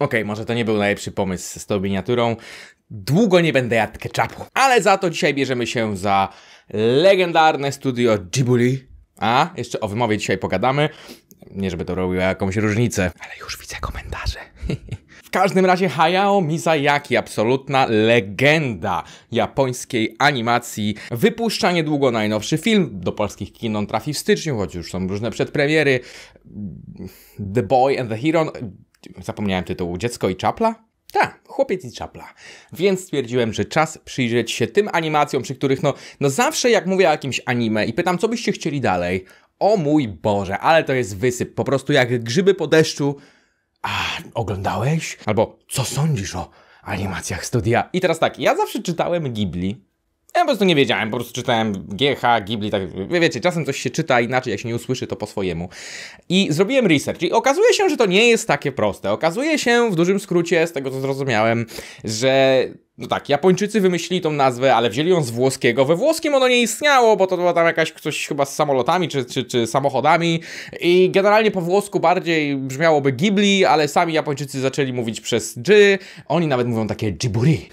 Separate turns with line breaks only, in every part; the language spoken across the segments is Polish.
Okej, okay, może to nie był najlepszy pomysł z tą miniaturą. Długo nie będę jadł ketchupu. Ale za to dzisiaj bierzemy się za legendarne studio Ghibli. A, jeszcze o wymowie dzisiaj pogadamy. Nie żeby to robiło jakąś różnicę, ale już widzę komentarze. W każdym razie Hayao Mizayaki, absolutna legenda japońskiej animacji, wypuszcza niedługo najnowszy film, do polskich kin on trafi w styczniu, choć już są różne przedpremiery, The Boy and the Hero, zapomniałem tytułu, Dziecko i Czapla? Tak, chłopiec i czapla. Więc stwierdziłem, że czas przyjrzeć się tym animacjom, przy których no, no zawsze jak mówię o jakimś anime i pytam, co byście chcieli dalej. O mój Boże, ale to jest wysyp, po prostu jak grzyby po deszczu. A, oglądałeś? Albo co sądzisz o animacjach studia? I teraz tak, ja zawsze czytałem Ghibli, ja po prostu nie wiedziałem, po prostu czytałem GH, Ghibli, tak, wiecie, czasem coś się czyta inaczej, jak się nie usłyszy, to po swojemu. I zrobiłem research i okazuje się, że to nie jest takie proste. Okazuje się, w dużym skrócie, z tego co zrozumiałem, że no tak, Japończycy wymyślili tą nazwę, ale wzięli ją z włoskiego. We włoskim ono nie istniało, bo to była tam jakaś coś chyba z samolotami czy, czy, czy samochodami. I generalnie po włosku bardziej brzmiałoby Ghibli, ale sami Japończycy zaczęli mówić przez G. Oni nawet mówią takie Jiburi.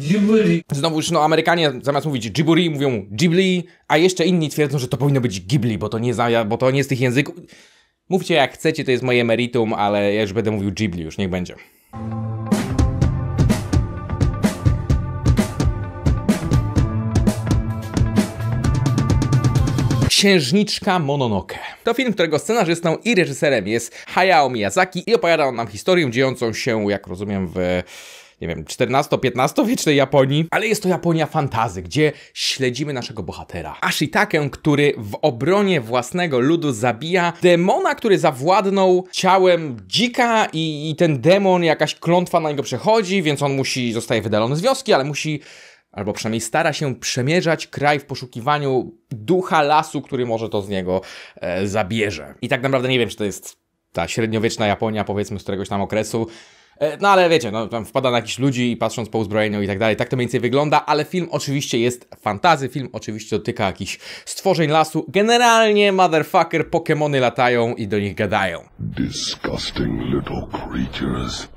Ghibli. już no Amerykanie zamiast mówić Ghibli, mówią Ghibli, a jeszcze inni twierdzą, że to powinno być Ghibli, bo to nie, za, bo to nie z tych języków. Mówcie jak chcecie, to jest moje meritum, ale ja już będę mówił Ghibli, już niech będzie. Księżniczka Mononoke. To film, którego scenarzystą i reżyserem jest Hayao Miyazaki i opowiada on nam historię dziejącą się, jak rozumiem, w nie wiem, XIV-XV wiecznej Japonii, ale jest to Japonia fantazy, gdzie śledzimy naszego bohatera. Ashitake, który w obronie własnego ludu zabija demona, który zawładnął ciałem dzika i, i ten demon, jakaś klątwa na niego przechodzi, więc on musi, zostaje wydalony z wioski, ale musi albo przynajmniej stara się przemierzać kraj w poszukiwaniu ducha lasu, który może to z niego e, zabierze. I tak naprawdę nie wiem, czy to jest ta średniowieczna Japonia, powiedzmy, z któregoś tam okresu, E, no ale wiecie, no, tam wpada na jakichś ludzi i patrząc po uzbrojeniu i tak dalej, tak to mniej więcej wygląda, ale film oczywiście jest fantazy, film oczywiście dotyka jakichś stworzeń lasu. Generalnie, motherfucker, Pokémony latają i do nich gadają. Disgusting little creatures.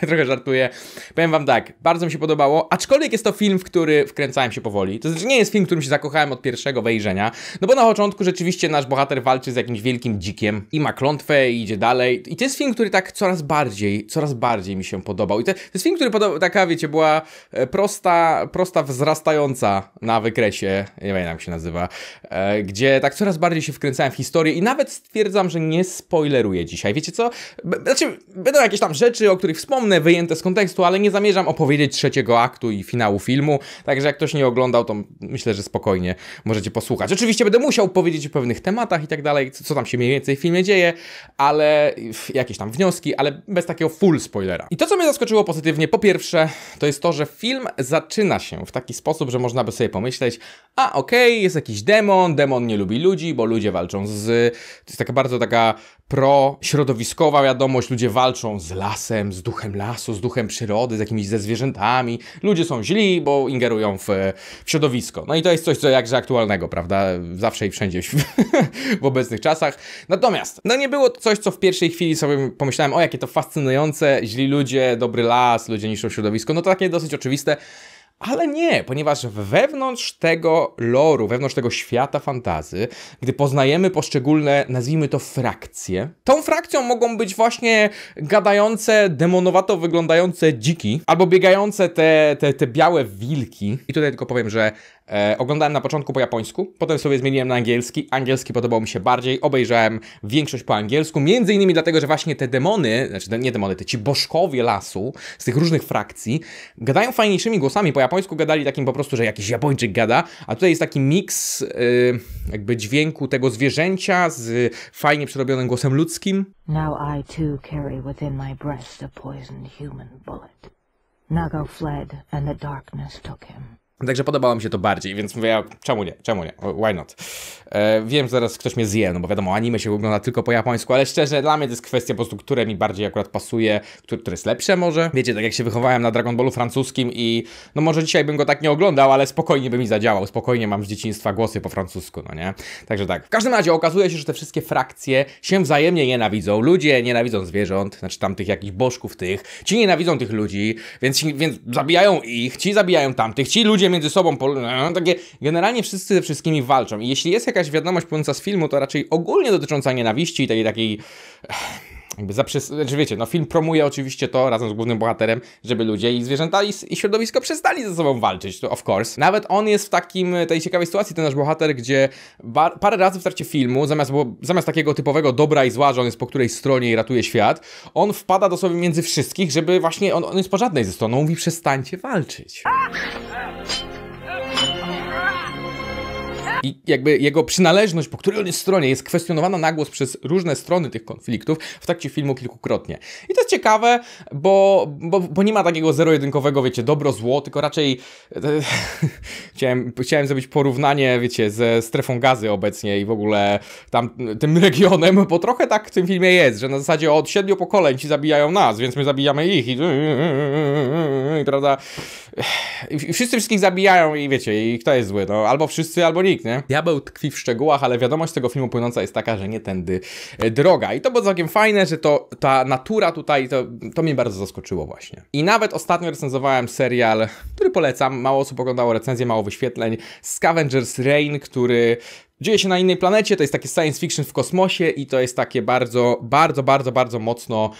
Trochę żartuję. Powiem wam tak, bardzo mi się podobało, aczkolwiek jest to film, w który wkręcałem się powoli. To znaczy nie jest film, w którym się zakochałem od pierwszego wejrzenia, no bo na początku rzeczywiście nasz bohater walczy z jakimś wielkim dzikiem i ma klątwę i idzie dalej. I to jest film, który tak coraz bardziej, coraz bardziej mi się podobał. I to, to jest film, który podoba, taka, wiecie, była e, prosta, prosta wzrastająca na wykresie, nie wiem jak się nazywa, e, gdzie tak coraz bardziej się wkręcałem w historię i nawet stwierdzam, że nie spoileruję dzisiaj. Wiecie co? B znaczy, będą jakieś tam rzeczy, rzeczy, o których wspomnę, wyjęte z kontekstu, ale nie zamierzam opowiedzieć trzeciego aktu i finału filmu, także jak ktoś nie oglądał, to myślę, że spokojnie możecie posłuchać. Oczywiście będę musiał powiedzieć o pewnych tematach i tak dalej, co tam się mniej więcej w filmie dzieje, ale jakieś tam wnioski, ale bez takiego full spoilera. I to, co mnie zaskoczyło pozytywnie, po pierwsze, to jest to, że film zaczyna się w taki sposób, że można by sobie pomyśleć, a okej, okay, jest jakiś demon, demon nie lubi ludzi, bo ludzie walczą z... To jest taka bardzo taka pro-środowiskowa wiadomość. Ludzie walczą z lasem, z duchem lasu, z duchem przyrody, z jakimiś ze zwierzętami. Ludzie są źli, bo ingerują w, w środowisko. No i to jest coś, co jakże aktualnego, prawda? Zawsze i wszędzie w, w obecnych czasach. Natomiast, no nie było to coś, co w pierwszej chwili sobie pomyślałem, o jakie to fascynujące, źli ludzie, dobry las, ludzie niszczą środowisko. No to takie dosyć oczywiste. Ale nie, ponieważ wewnątrz tego loru, wewnątrz tego świata fantazy, gdy poznajemy poszczególne, nazwijmy to frakcje, tą frakcją mogą być właśnie gadające, demonowato wyglądające dziki, albo biegające te, te, te białe wilki. I tutaj tylko powiem, że e, oglądałem na początku po japońsku, potem sobie zmieniłem na angielski. Angielski podobał mi się bardziej, obejrzałem większość po angielsku, między innymi dlatego, że właśnie te demony, znaczy nie demony, te ci bożkowie lasu z tych różnych frakcji, gadają fajniejszymi głosami po japońsku japońsku gadali takim po prostu, że jakiś Japończyk gada, a tutaj jest taki miks y, jakby dźwięku tego zwierzęcia z fajnie przerobionym głosem ludzkim. Now I too carry within my breast a poisoned human bullet. Nago fled and the darkness took him. Także podobało mi się to bardziej, więc mówię, ja, czemu nie, czemu nie, why not? E, wiem, zaraz ktoś mnie zje, no bo wiadomo, anime się ogląda tylko po japońsku, ale szczerze, dla mnie to jest kwestia po prostu, które mi bardziej akurat pasuje, które, które jest lepsze może. Wiecie, tak jak się wychowałem na Dragon Ballu francuskim i no może dzisiaj bym go tak nie oglądał, ale spokojnie by mi zadziałał, spokojnie mam z dzieciństwa głosy po francusku, no nie? Także tak. W każdym razie okazuje się, że te wszystkie frakcje się wzajemnie nienawidzą, ludzie nienawidzą zwierząt, znaczy tamtych jakichś bożków tych, ci nienawidzą tych ludzi, więc, więc zabijają ich, ci zabijają tamtych, ci ludzie między sobą no, no, takie generalnie wszyscy ze wszystkimi walczą. I jeśli jest jakaś wiadomość płynąca z filmu, to raczej ogólnie dotycząca nienawiści i tej takiej jakby zaprzes, Znaczy wiecie, no film promuje oczywiście to razem z głównym bohaterem, żeby ludzie i zwierzęta i, i środowisko przestali ze sobą walczyć, to of course. Nawet on jest w takim, tej ciekawej sytuacji, ten nasz bohater, gdzie parę razy w trakcie filmu, zamiast, bo, zamiast takiego typowego dobra i zła, że on jest po której stronie i ratuje świat, on wpada dosłownie między wszystkich, żeby właśnie, on, on jest po żadnej ze stron, on mówi przestańcie walczyć. I jakby jego przynależność, po której on jest stronie, jest kwestionowana na głos przez różne strony tych konfliktów w trakcie filmu kilkukrotnie. I to jest ciekawe, bo, bo, bo nie ma takiego zero-jedynkowego, wiecie, dobro-zło, tylko raczej chciałem, chciałem zrobić porównanie, wiecie, ze strefą gazy obecnie i w ogóle tam tym regionem, bo trochę tak w tym filmie jest, że na zasadzie od siedmiu pokoleń ci zabijają nas, więc my zabijamy ich i, i prawda, i wszyscy wszystkich zabijają i wiecie, i kto jest zły, no, albo wszyscy, albo nikt, nie? nie? Diabeł tkwi w szczegółach, ale wiadomość tego filmu płynąca jest taka, że nie tędy e, droga. I to było całkiem fajne, że to ta natura tutaj, to, to mnie bardzo zaskoczyło właśnie. I nawet ostatnio recenzowałem serial, który polecam, mało osób oglądało recenzję, mało wyświetleń, Scavengers Rain, który dzieje się na innej planecie, to jest takie science fiction w kosmosie i to jest takie bardzo, bardzo, bardzo, bardzo mocno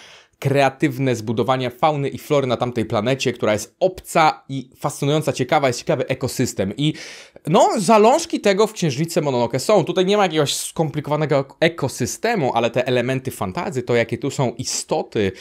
kreatywne zbudowanie fauny i flory na tamtej planecie, która jest obca i fascynująca, ciekawa, jest ciekawy ekosystem. I no, zalążki tego w Księżnicy Mononoke są. Tutaj nie ma jakiegoś skomplikowanego ekosystemu, ale te elementy fantazy, to jakie tu są istoty,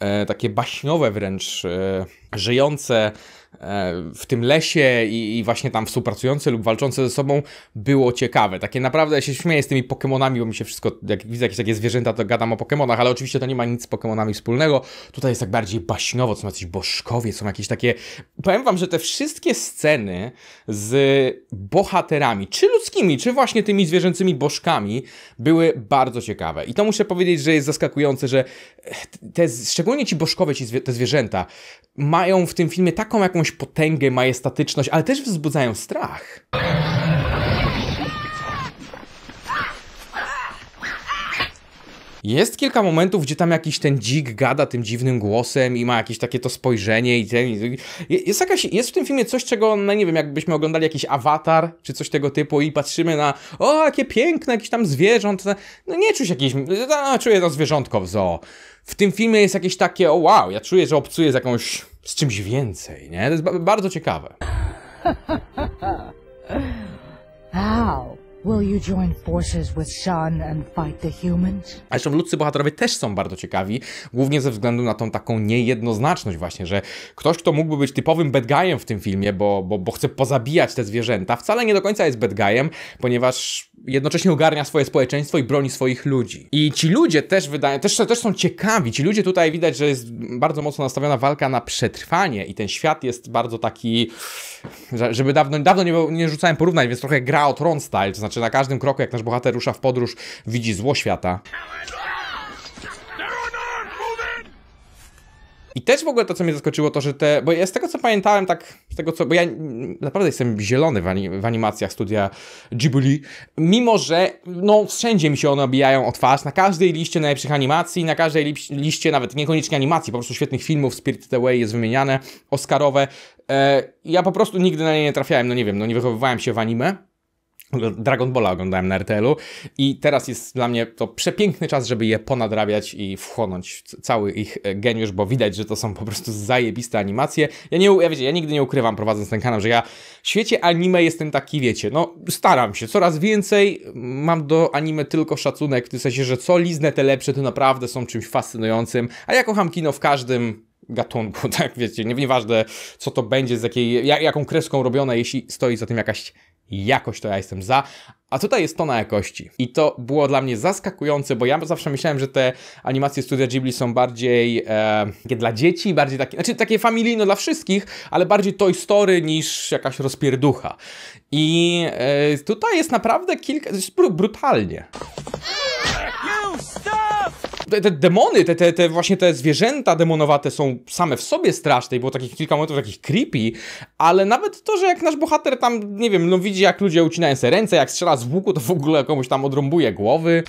e, takie baśniowe wręcz... E, żyjące e, w tym lesie i, właśnie tam współpracujące lub walczące ze sobą było ciekawe. Takie naprawdę, ja się śmieję z tymi Pokemonami, bo mi się wszystko, jak widzę jakieś takie zwierzęta, to gadam o Pokemonach, ale oczywiście to nie ma nic z Pokemonami wspólnego. Tutaj jest tak bardziej baśniowo, są jacyś bożkowie, są jakieś takie... Powiem wam, że te wszystkie sceny z bohaterami, czy ludzkimi, czy właśnie tymi zwierzęcymi bożkami, były bardzo ciekawe. I to muszę powiedzieć, że jest zaskakujące, że te, szczególnie ci bożkowie, ci zwie, te zwierzęta, mają w tym filmie taką jakąś potęgę, majestatyczność, ale też wzbudzają strach. Jest kilka momentów, gdzie tam jakiś ten dzik gada tym dziwnym głosem i ma jakieś takie to spojrzenie i ten, jest, jakaś, jest w tym filmie coś, czego, no nie wiem, jakbyśmy oglądali jakiś awatar czy coś tego typu i patrzymy na o, jakie piękne, jakieś tam zwierząt, no nie czuć jakiś, A, czuję to zwierzątko w zoo. W tym filmie jest jakieś takie, o wow, ja czuję, że obcuję z jakąś z czymś więcej, nie? To jest bardzo ciekawe. wow. Will you join forces with and fight the humans? A zresztą ludzcy bohaterowie też są bardzo ciekawi, głównie ze względu na tą taką niejednoznaczność właśnie, że ktoś, kto mógłby być typowym bad guyem w tym filmie, bo, bo, bo chce pozabijać te zwierzęta, wcale nie do końca jest bad guyem, ponieważ jednocześnie ogarnia swoje społeczeństwo i broni swoich ludzi. I ci ludzie też wydają, też, też są ciekawi, ci ludzie tutaj widać, że jest bardzo mocno nastawiona walka na przetrwanie i ten świat jest bardzo taki, żeby dawno, dawno nie, nie rzucałem porównań, więc trochę gra o Tron style, to znaczy znaczy na każdym kroku, jak nasz bohater rusza w podróż, widzi zło świata. I też w ogóle to, co mnie zaskoczyło, to, że te. Bo ja z tego co pamiętałem, tak. Z tego co. Bo ja naprawdę jestem zielony w, anim, w animacjach studia Ghibli. Mimo, że no wszędzie mi się one obijają o twarz. Na każdej liście najlepszych animacji, na każdej li liście nawet niekoniecznie animacji, po prostu świetnych filmów. Spirited Away jest wymieniane, Oscarowe. E, ja po prostu nigdy na nie nie trafiałem. No nie wiem, no nie wychowywałem się w anime. Dragon Ball oglądałem na RTL-u i teraz jest dla mnie to przepiękny czas, żeby je ponadrabiać i wchłonąć cały ich e, geniusz, bo widać, że to są po prostu zajebiste animacje. Ja nie, ja, wiecie, ja nigdy nie ukrywam prowadząc ten kanał, że ja w świecie anime jestem taki, wiecie, no staram się, coraz więcej mam do anime tylko szacunek, w tym sensie, że co liznę te lepsze, to naprawdę są czymś fascynującym, a ja kocham kino w każdym gatunku, tak wiecie, nieważne co to będzie, z jakiej, jaką kreską robione, jeśli stoi za tym jakaś jakość to ja jestem za, a tutaj jest to na jakości. I to było dla mnie zaskakujące, bo ja zawsze myślałem, że te animacje studia Ghibli są bardziej e, takie dla dzieci, bardziej takie, znaczy takie familijne dla wszystkich, ale bardziej Toy Story niż jakaś rozpierducha. I e, tutaj jest naprawdę kilka, brutalnie. Te, te demony, te, te, te, właśnie te zwierzęta demonowate są same w sobie straszne i było takich kilka momentów takich creepy, ale nawet to, że jak nasz bohater tam, nie wiem, no widzi jak ludzie ucinają sobie ręce, jak strzela z łuku, to w ogóle komuś tam odrąbuje głowy.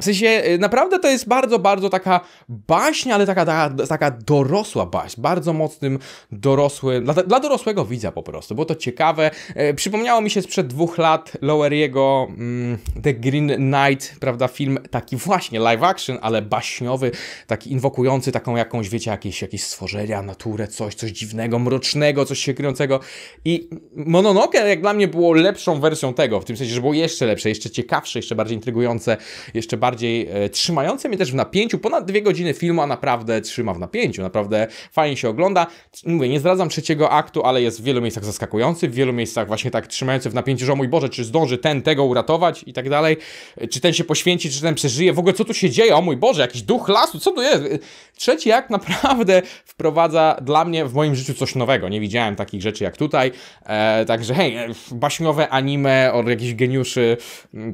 W sensie, y, naprawdę to jest bardzo, bardzo taka baśń, ale taka, taka, taka dorosła baśń, bardzo mocnym dorosłym, dla, dla, dorosłego widza po prostu, bo to ciekawe. E, przypomniało mi się sprzed dwóch lat Loweriego mm, The Green Knight, prawda, film taki właśnie live action, ale baśniowy, taki inwokujący taką jakąś, wiecie, jakieś, jakieś stworzenia, naturę, coś, coś dziwnego, mrocznego, coś się kryjącego i Mononoke jak dla mnie było lepszą wersją tego, w tym sensie, że było jeszcze lepsze, jeszcze ciekawsze, jeszcze bardziej intrygujące, jeszcze bardziej najbardziej e, trzymające mnie też w napięciu. Ponad dwie godziny filmu, a naprawdę trzyma w napięciu, naprawdę fajnie się ogląda. Mówię, nie zdradzam trzeciego aktu, ale jest w wielu miejscach zaskakujący, w wielu miejscach właśnie tak trzymający w napięciu, że o mój Boże, czy zdąży ten tego uratować i tak dalej, e, czy ten się poświęci, czy ten przeżyje, w ogóle co tu się dzieje, o mój Boże, jakiś duch lasu, co tu jest? E, trzeci akt naprawdę wprowadza dla mnie w moim życiu coś nowego, nie widziałem takich rzeczy jak tutaj, e, także hej, baśniowe anime od jakichś geniuszy,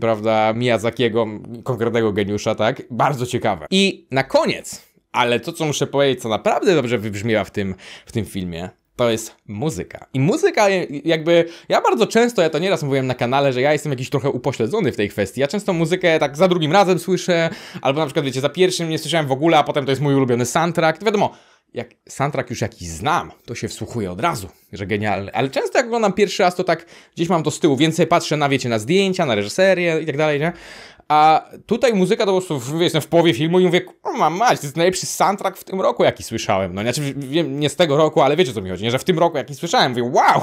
prawda, Miyazakiego, konkretnego geniusza, tak? Bardzo ciekawe. I na koniec, ale to co muszę powiedzieć, co naprawdę dobrze wybrzmiała w tym, w tym filmie, to jest muzyka. I muzyka jakby, ja bardzo często, ja to nieraz mówiłem na kanale, że ja jestem jakiś trochę upośledzony w tej kwestii. Ja często muzykę tak za drugim razem słyszę, albo na przykład wiecie, za pierwszym nie słyszałem w ogóle, a potem to jest mój ulubiony soundtrack. wiadomo, jak soundtrack już jakiś znam, to się wsłuchuję od razu, że genialny. Ale często jak oglądam pierwszy raz, to tak gdzieś mam to z tyłu, więcej patrzę na, wiecie, na zdjęcia, na reżyserię i tak dalej, nie? A tutaj muzyka to po prostu, wiesz, jestem no, w połowie filmu i mówię, kurwa mać, to jest najlepszy soundtrack w tym roku, jaki słyszałem. No, znaczy, wiem, nie z tego roku, ale wiecie, co mi chodzi, nie? Że w tym roku, jaki słyszałem, mówię, wow,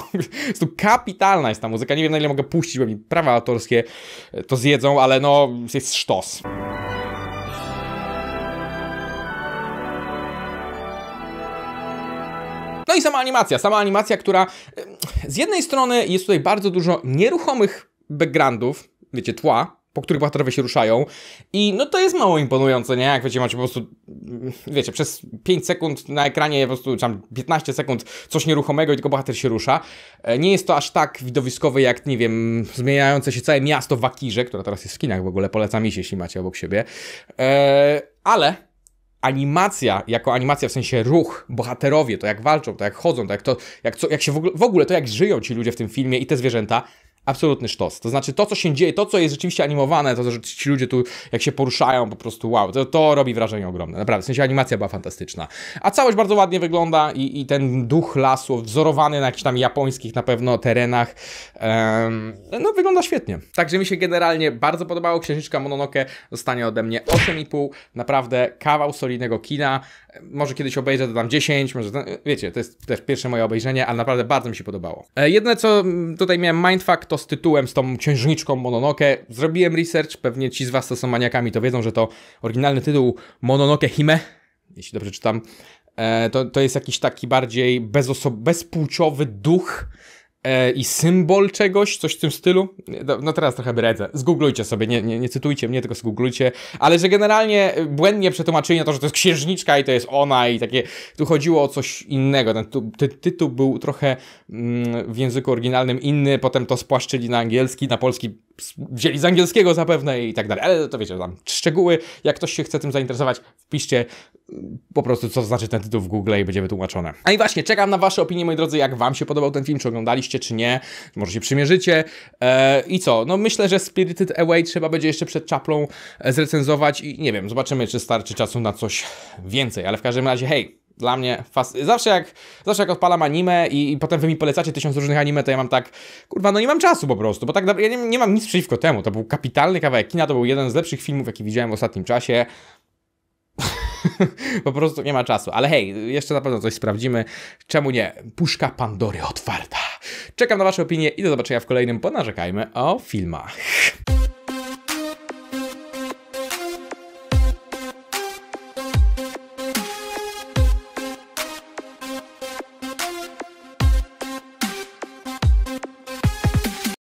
jest tu kapitalna jest ta muzyka. Nie wiem, na ile mogę puścić, bo mi prawa autorskie e, to zjedzą, ale no, jest sztos. No i sama animacja, sama animacja, która e, z jednej strony jest tutaj bardzo dużo nieruchomych backgroundów, wiecie, tła, po których bohaterowie się ruszają. I no to jest mało imponujące, nie? Jak wiecie, macie po prostu, wiecie, przez 5 sekund na ekranie, po prostu tam 15 sekund coś nieruchomego i tylko bohater się rusza. E, nie jest to aż tak widowiskowe jak, nie wiem, zmieniające się całe miasto w Akirze, która teraz jest w Chinach w ogóle, polecam się, jeśli macie obok siebie. Eee, ale animacja, jako animacja w sensie ruch, bohaterowie, to jak walczą, to jak chodzą, to jak, to, jak, co, jak się w ogóle, w ogóle to jak żyją ci ludzie w tym filmie i te zwierzęta, absolutny sztos. To znaczy to, co się dzieje, to, co jest rzeczywiście animowane, to, że ci ludzie tu jak się poruszają, po prostu wow, to, to robi wrażenie ogromne. Naprawdę, w sensie animacja była fantastyczna. A całość bardzo ładnie wygląda i, i ten duch lasu, wzorowany na jakichś tam japońskich na pewno terenach, um, no wygląda świetnie. Także mi się generalnie bardzo podobało. Księżniczka Mononoke Zostanie ode mnie 8,5. Naprawdę kawał solidnego kina. Może kiedyś obejrzę, dodam 10, może, wiecie, to jest też pierwsze moje obejrzenie, ale naprawdę bardzo mi się podobało. E, jedne, co mm, tutaj miałem mindfuck, to z tytułem, z tą księżniczką Mononoke. Zrobiłem research, pewnie ci z was, co są maniakami, to wiedzą, że to oryginalny tytuł Mononoke Hime, jeśli dobrze czytam, e, to, to jest jakiś taki bardziej bezpłciowy duch, e, i symbol czegoś, coś w tym stylu. No, no teraz trochę bredzę. Zgooglujcie sobie, nie, nie, nie cytujcie mnie, tylko zgooglujcie. Ale że generalnie błędnie przetłumaczyli na to, że to jest księżniczka i to jest ona i takie... Tu chodziło o coś innego. Ten tu, ty, tytuł był trochę mm, w języku oryginalnym inny, potem to spłaszczyli na angielski, na polski wzięli z angielskiego zapewne i tak dalej. Ale to wiecie, tam szczegóły, jak ktoś się chce tym zainteresować, wpiszcie mm, po prostu, co znaczy ten tytuł w Google i będzie wytłumaczone. A i właśnie, czekam na wasze opinie, moi drodzy, jak wam się podobał ten film, czy oglądaliście czy nie, może się przymierzycie e, i co, no myślę, że Spirited Away trzeba będzie jeszcze przed Czaplą e, zrecenzować i nie wiem, zobaczymy czy starczy czasu na coś więcej, ale w każdym razie hej, dla mnie fas... zawsze jak zawsze jak odpalam anime i, i, potem wy mi polecacie tysiąc różnych anime, to ja mam tak, kurwa, no nie mam czasu po prostu, bo tak ja nie, nie mam nic przeciwko temu. To był kapitalny kawałek kina, to był jeden z lepszych filmów, jaki widziałem w ostatnim czasie. po prostu nie ma czasu. Ale hej, jeszcze na pewno coś sprawdzimy. Czemu nie? Puszka Pandory otwarta. Czekam na Wasze opinie i do zobaczenia w kolejnym Ponarzekajmy o filmach.